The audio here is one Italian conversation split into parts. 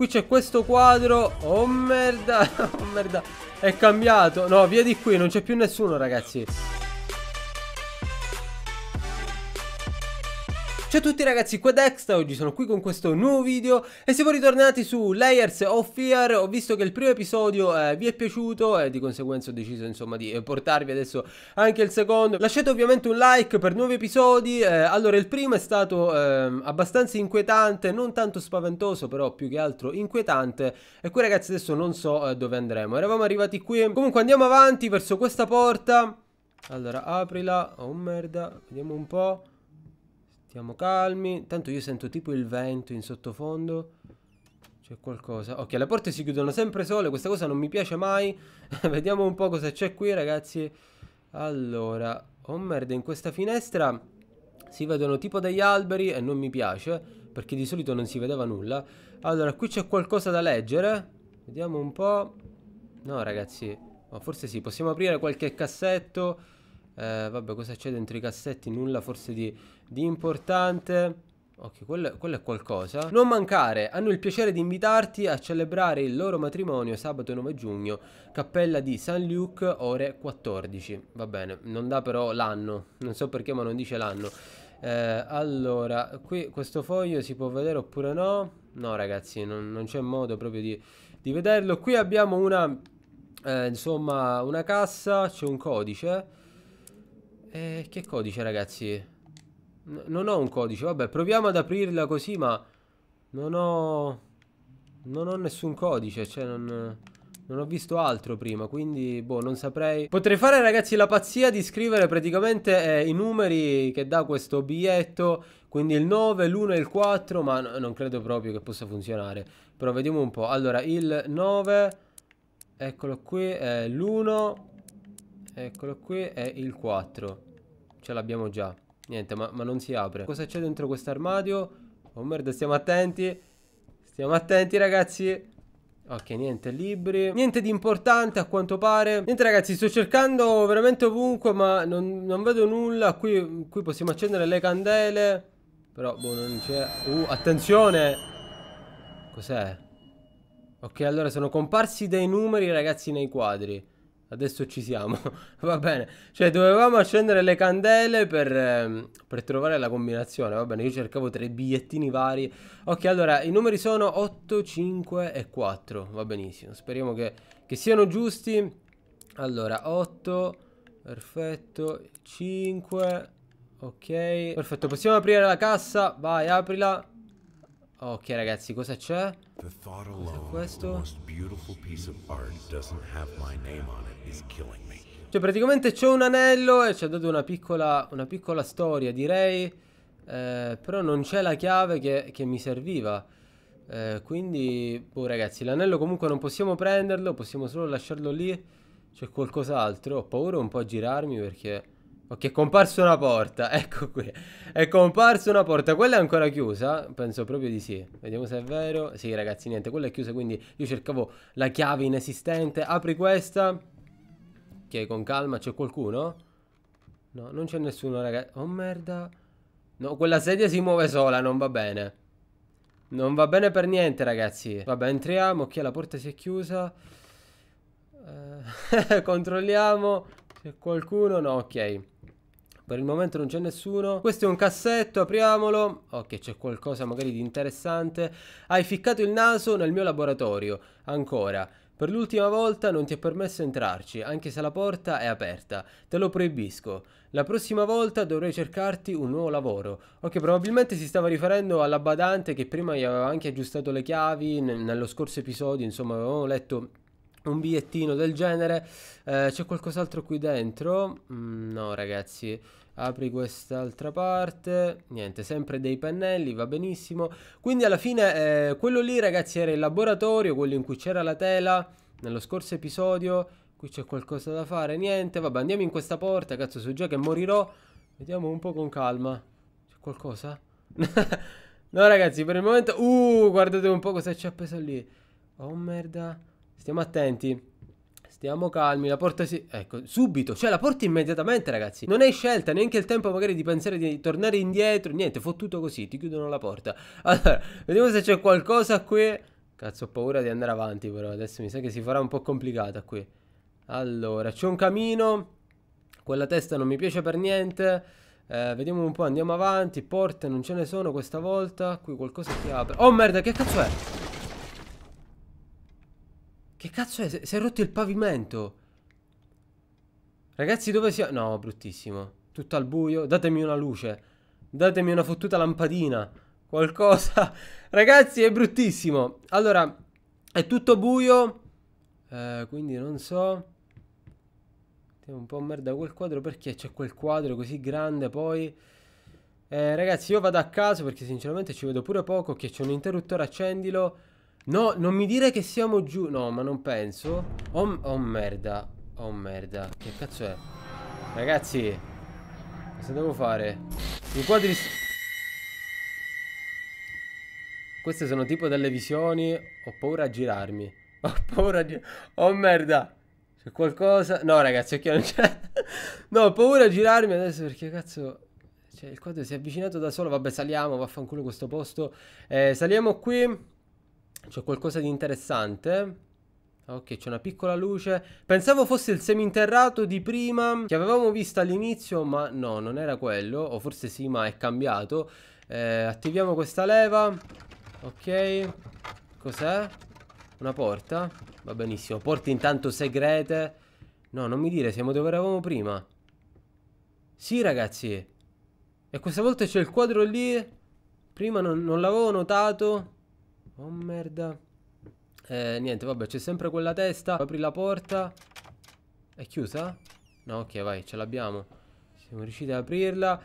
Qui c'è questo quadro. Oh merda, oh merda. È cambiato. No, via di qui, non c'è più nessuno, ragazzi. Ciao a tutti ragazzi, qua Dexta, oggi sono qui con questo nuovo video e siamo ritornati su Layers of Fear, ho visto che il primo episodio eh, vi è piaciuto e di conseguenza ho deciso insomma di eh, portarvi adesso anche il secondo. Lasciate ovviamente un like per nuovi episodi, eh, allora il primo è stato ehm, abbastanza inquietante, non tanto spaventoso però più che altro inquietante e qui ragazzi adesso non so eh, dove andremo, eravamo arrivati qui, comunque andiamo avanti verso questa porta. Allora, aprila. Oh merda, vediamo un po'. Stiamo calmi. Tanto io sento tipo il vento in sottofondo. C'è qualcosa. Ok, le porte si chiudono sempre sole. Questa cosa non mi piace mai. Vediamo un po' cosa c'è qui, ragazzi. Allora, oh merda, in questa finestra si vedono tipo degli alberi e non mi piace. Perché di solito non si vedeva nulla. Allora, qui c'è qualcosa da leggere. Vediamo un po'. No, ragazzi. Oh, forse sì, possiamo aprire qualche cassetto. Eh, vabbè, cosa c'è dentro i cassetti? Nulla forse di di importante... Ok, quello, quello, è qualcosa. Non mancare, hanno il piacere di invitarti a celebrare il loro matrimonio sabato 9 giugno, cappella di San Luke, ore 14. Va bene, non dà però l'anno, non so perché ma non dice l'anno. Eh, allora, qui questo foglio si può vedere oppure no? No ragazzi, non, non c'è modo proprio di, di, vederlo. Qui abbiamo una, eh, insomma, una cassa, c'è un codice. Eh, che codice ragazzi? non ho un codice, vabbè, proviamo ad aprirla così, ma non ho... Non ho nessun codice, cioè non... Non ho visto altro prima, quindi boh, non saprei. Potrei fare ragazzi la pazzia di scrivere praticamente eh, i numeri che dà questo biglietto, quindi il 9, l'1 e il 4, ma non credo proprio che possa funzionare. Però vediamo un po'. Allora, il 9, eccolo qui, l'1, eccolo qui e il 4. Ce l'abbiamo già. Niente, ma, ma non si apre. Cosa c'è dentro questo armadio? Oh merda, stiamo attenti. Stiamo attenti, ragazzi. Ok, niente, libri Niente di importante a quanto pare Niente ragazzi, sto cercando veramente ovunque Ma non, non vedo nulla qui, qui, possiamo accendere le candele Però, boh, non c'è Uh, attenzione Cos'è? Ok, allora sono comparsi dei numeri ragazzi nei quadri Adesso ci siamo, va bene. Cioè, dovevamo accendere le candele per, ehm, per, trovare la combinazione, va bene. Io cercavo tre bigliettini vari. Ok, allora, i numeri sono 8, 5 e 4, va benissimo. Speriamo che, che siano giusti. Allora, 8, perfetto, 5, ok. Perfetto, possiamo aprire la cassa? Vai, aprila. Ok ragazzi, cosa c'è? Questo? Cioè praticamente c'è un anello e ci ha dato una piccola, una piccola storia direi eh, Però non c'è la chiave che, che mi serviva eh, Quindi, boh ragazzi, l'anello comunque non possiamo prenderlo, possiamo solo lasciarlo lì C'è qualcos'altro, ho paura un po' a girarmi perché Ok, oh, è comparsa una porta, ecco qui. È comparsa una porta, quella è ancora chiusa? Penso proprio di sì. Vediamo se è vero. Sì, ragazzi, niente, quella è chiusa, quindi io cercavo la chiave inesistente. Apri questa. Ok, con calma, c'è qualcuno? No, non c'è nessuno, ragazzi. Oh, merda. No, quella sedia si muove sola, non va bene. Non va bene per niente, ragazzi. Vabbè, entriamo, ok, la porta si è chiusa. Eh, controlliamo. C'è qualcuno? No, ok. Per il momento non c'è nessuno. Questo è un cassetto, apriamolo. Ok, oh, c'è qualcosa magari di interessante. Hai ficcato il naso nel mio laboratorio. Ancora. Per l'ultima volta non ti è permesso entrarci, anche se la porta è aperta. Te lo proibisco. La prossima volta dovrei cercarti un nuovo lavoro. Ok, probabilmente si stava riferendo alla badante che prima gli aveva anche aggiustato le chiavi nello scorso episodio, insomma, avevamo letto un bigliettino del genere. Eh, c'è qualcos'altro qui dentro? Mm, no, ragazzi apri quest'altra parte niente sempre dei pennelli va benissimo quindi alla fine eh, quello lì ragazzi era il laboratorio quello in cui c'era la tela nello scorso episodio qui c'è qualcosa da fare niente vabbè andiamo in questa porta cazzo so già che morirò vediamo un po' con calma c'è qualcosa? no ragazzi per il momento uh guardate un po' cosa c'è appeso lì oh merda stiamo attenti Stiamo calmi, la porta si... Ecco, subito, cioè la porta immediatamente ragazzi Non hai scelta, neanche il tempo magari di pensare di tornare indietro Niente, fottuto così, ti chiudono la porta Allora, vediamo se c'è qualcosa qui Cazzo, ho paura di andare avanti però Adesso mi sa che si farà un po' complicata qui Allora, c'è un camino Quella testa non mi piace per niente eh, Vediamo un po', andiamo avanti Porte non ce ne sono questa volta Qui qualcosa si apre Oh merda, che cazzo è? Che cazzo è? Si è rotto il pavimento. Ragazzi, dove siamo? No, bruttissimo. Tutto al buio. Datemi una luce. Datemi una fottuta lampadina. Qualcosa. Ragazzi, è bruttissimo. Allora, è tutto buio. Eh, quindi non so. È un po' merda quel quadro. Perché c'è quel quadro così grande poi? Eh, ragazzi, io vado a caso perché sinceramente ci vedo pure poco. Che c'è un interruttore, accendilo. No, non mi dire che siamo giù. No, ma non penso. Oh, oh merda. Oh merda. Che cazzo è? Ragazzi. Cosa devo fare? I quadri... Queste sono tipo delle visioni. Ho paura a girarmi. Ho paura a girarmi. Oh merda. C'è qualcosa? No ragazzi, occhio non c'è. no, ho paura a girarmi adesso perché cazzo... Cioè, il quadro si è avvicinato da solo. Vabbè, saliamo, vaffanculo questo posto. Eh, saliamo qui. C'è qualcosa di interessante? Ok, c'è una piccola luce. Pensavo fosse il seminterrato di prima che avevamo visto all'inizio, ma no, non era quello. O forse sì, ma è cambiato. Eh, attiviamo questa leva. Ok. Cos'è? Una porta? Va benissimo. Porte intanto segrete. No, non mi dire, siamo dove eravamo prima. Sì, ragazzi. E questa volta c'è il quadro lì. Prima non, non l'avevo notato. Oh merda eh, niente, vabbè, c'è sempre quella testa Apri la porta È chiusa? No, ok, vai, ce l'abbiamo Siamo riusciti ad aprirla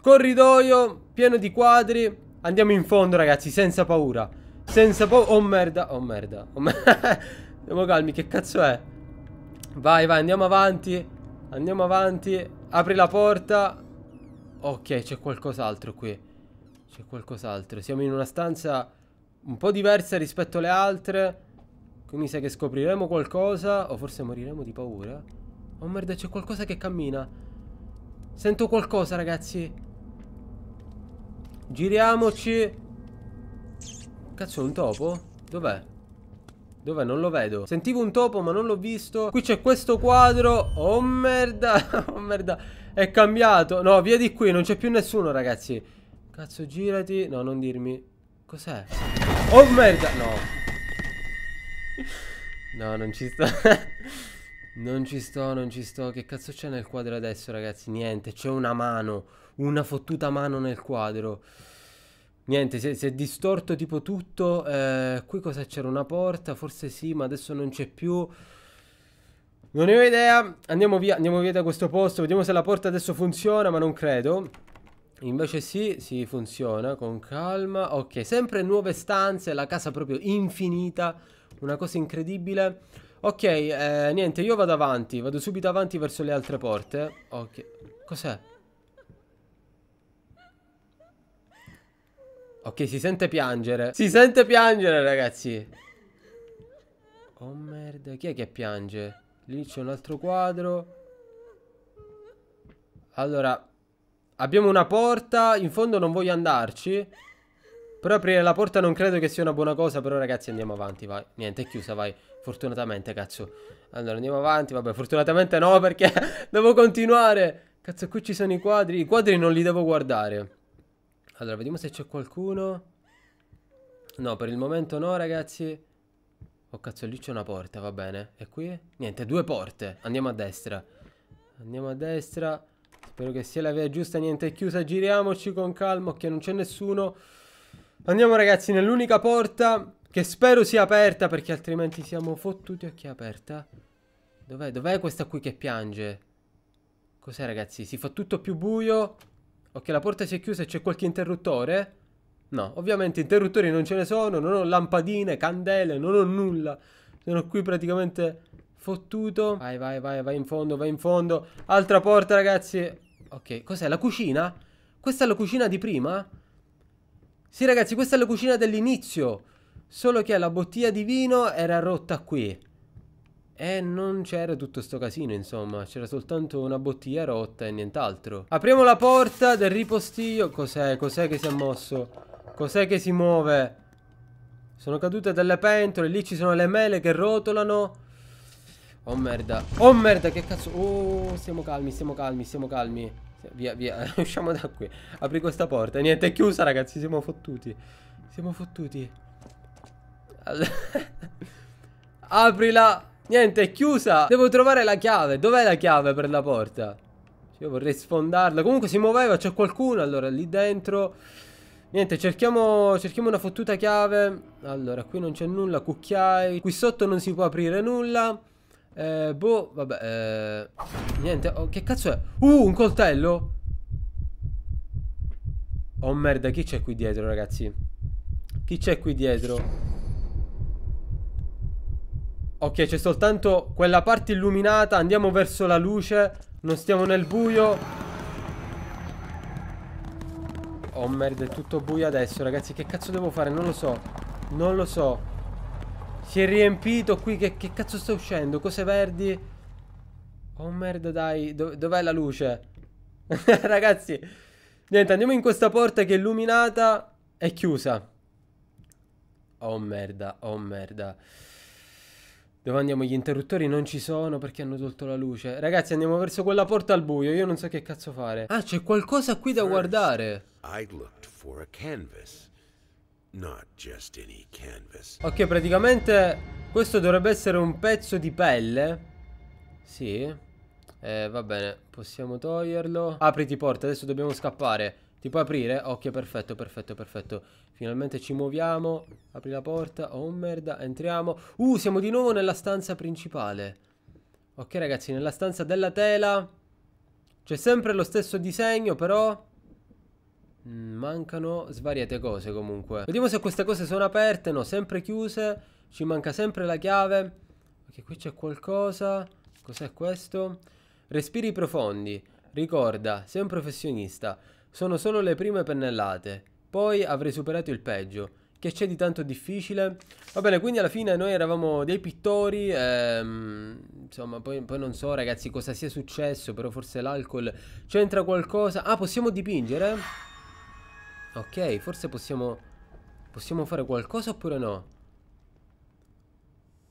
Corridoio, pieno di quadri Andiamo in fondo, ragazzi, senza paura Senza paura Oh merda, oh merda, oh merda. Andiamo calmi, che cazzo è? Vai, vai, andiamo avanti Andiamo avanti Apri la porta Ok, c'è qualcos'altro qui C'è qualcos'altro Siamo in una stanza un po' diversa rispetto alle altre. Quindi sa che scopriremo qualcosa o forse moriremo di paura. Oh merda, c'è qualcosa che cammina. Sento qualcosa, ragazzi. Giriamoci. Cazzo, è un topo? Dov'è? Dov'è? Non lo vedo. Sentivo un topo, ma non l'ho visto. Qui c'è questo quadro. Oh merda. Oh merda. È cambiato. No, via di qui. Non c'è più nessuno, ragazzi. Cazzo, girati. No, non dirmi. Cos'è? Oh merda No No non ci sto Non ci sto non ci sto Che cazzo c'è nel quadro adesso ragazzi Niente c'è una mano Una fottuta mano nel quadro Niente, si è, si è, distorto tipo tutto. Eh, qui cosa c'era? Una porta? Forse sì, ma adesso non c'è più. Non ne ho idea. Andiamo via, andiamo via da questo posto. Vediamo se la porta adesso funziona, ma non credo. Invece sì, si funziona con calma. Ok, sempre nuove stanze, la casa proprio infinita, una cosa incredibile. Ok, eh, niente, io vado avanti, vado subito avanti verso le altre porte. Ok, cos'è? Ok, si sente piangere. Si sente piangere, ragazzi. Oh merda, chi è che piange? Lì c'è un altro quadro. Allora, Abbiamo una porta, in fondo non voglio andarci. Però aprire la porta non credo che sia una buona cosa, però ragazzi andiamo avanti, vai. Niente, è chiusa, vai. Fortunatamente, cazzo. Allora, andiamo avanti, vabbè, fortunatamente no, perché devo continuare. Cazzo, qui ci sono i quadri. I quadri non li devo guardare. Allora, vediamo se c'è qualcuno. No, per il momento no, ragazzi. Oh, cazzo, lì c'è una porta, va bene. E qui? Niente, due porte. Andiamo a destra. Andiamo a destra. Spero che sia la via giusta, niente è chiusa, giriamoci con calma che non c'è nessuno. Andiamo ragazzi nell'unica porta che spero sia aperta perché altrimenti siamo fottuti. Ok, è aperta. Dov'è? Dov'è questa qui che piange? Cos'è ragazzi? Si fa tutto più buio. Ok, la porta si è chiusa e c'è qualche interruttore? No, ovviamente interruttori non ce ne sono, non ho lampadine, candele, non ho nulla. Sono qui praticamente fottuto. Vai, vai, vai, vai in fondo, vai in fondo. Altra porta, ragazzi. Ok, cos'è? La cucina? Questa è la cucina di prima? Sì ragazzi, questa è la cucina dell'inizio. Solo che la bottiglia di vino era rotta qui. E non c'era tutto sto casino, insomma. C'era soltanto una bottiglia rotta e nient'altro. Apriamo la porta del ripostiglio. Cos'è? Cos'è che si è mosso? Cos'è che si muove? Sono cadute delle pentole. Lì ci sono le mele che rotolano. Oh merda Oh merda che cazzo Oh siamo calmi siamo calmi siamo calmi Via via usciamo da qui Apri questa porta Niente è chiusa ragazzi siamo fottuti Siamo fottuti allora... Aprila Niente è chiusa Devo trovare la chiave Dov'è la chiave per la porta? Io vorrei sfondarla Comunque si muoveva c'è qualcuno Allora lì dentro Niente, cerchiamo, cerchiamo, una fottuta chiave. Allora, qui non c'è nulla, cucchiai. Qui sotto non si può aprire nulla. Eh, boh, vabbè. Eh, niente, oh, che cazzo è? Uh, un coltello? Oh merda, chi c'è qui dietro, ragazzi? Chi c'è qui dietro? Ok, c'è soltanto quella parte illuminata. Andiamo verso la luce. Non stiamo nel buio. Oh merda, è tutto buio adesso, ragazzi. Che cazzo devo fare? Non lo so. Non lo so. Si è riempito qui. Che, che cazzo sta uscendo? Cose verdi? Oh merda dai. Dov'è la luce? Ragazzi. Niente, andiamo in questa porta che è illuminata È chiusa. Oh merda, oh merda. Dove andiamo? Gli interruttori non ci sono perché hanno tolto la luce. Ragazzi, andiamo verso quella porta al buio. Io non so che cazzo fare. Ah, c'è qualcosa qui da guardare. I looked for a canvas. Ok, praticamente questo dovrebbe essere un pezzo di pelle. Sì. Eh, va bene, possiamo toglierlo. Apriti porta, adesso dobbiamo scappare. Ti puoi aprire? Ok, perfetto, perfetto, perfetto. Finalmente ci muoviamo. Apri la porta. Oh, merda. Entriamo. Uh, siamo di nuovo nella stanza principale. Ok, ragazzi, nella stanza della tela. C'è sempre lo stesso disegno, però... Mm, mancano svariate cose comunque. Vediamo se queste cose sono aperte. No, sempre chiuse. Ci manca sempre la chiave. Ok, qui c'è qualcosa. Cos'è questo? Respiri profondi. Ricorda, sei un professionista. Sono solo le prime pennellate. Poi avrei superato il peggio. Che c'è di tanto difficile? Va bene, quindi alla fine noi eravamo dei pittori. Ehm, insomma, poi, poi, non so ragazzi cosa sia successo, però forse l'alcol c'entra qualcosa. Ah, possiamo dipingere? Ok, forse possiamo... Possiamo fare qualcosa oppure no?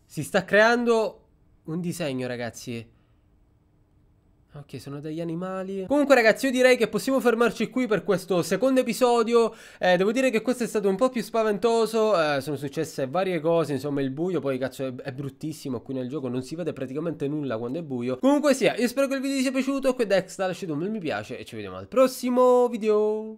Si sta creando un disegno, ragazzi. Ok, sono degli animali. Comunque ragazzi, io direi che possiamo fermarci qui per questo secondo episodio. Eh, devo dire che questo è stato un po' più spaventoso. Eh, sono successe varie cose, insomma il buio poi cazzo è, è, bruttissimo qui nel gioco. Non si vede praticamente nulla quando è buio. Comunque sia, io spero che il video vi sia piaciuto. Qui è Dextal, lasciate un bel mi piace e ci vediamo al prossimo video.